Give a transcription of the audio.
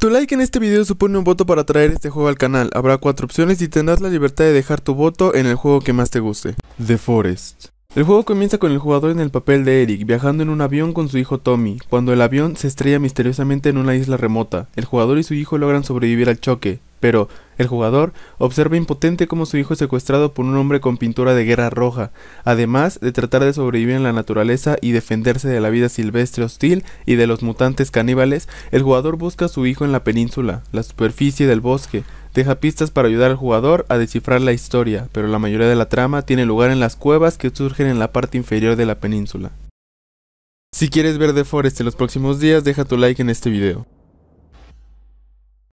Tu like en este video supone un voto para traer este juego al canal. Habrá cuatro opciones y tendrás la libertad de dejar tu voto en el juego que más te guste. The Forest. El juego comienza con el jugador en el papel de Eric, viajando en un avión con su hijo Tommy, cuando el avión se estrella misteriosamente en una isla remota. El jugador y su hijo logran sobrevivir al choque, pero el jugador observa impotente cómo su hijo es secuestrado por un hombre con pintura de guerra roja, además de tratar de sobrevivir en la naturaleza y defenderse de la vida silvestre hostil y de los mutantes caníbales, el jugador busca a su hijo en la península, la superficie del bosque, deja pistas para ayudar al jugador a descifrar la historia, pero la mayoría de la trama tiene lugar en las cuevas que surgen en la parte inferior de la península. Si quieres ver The Forest en los próximos días, deja tu like en este video.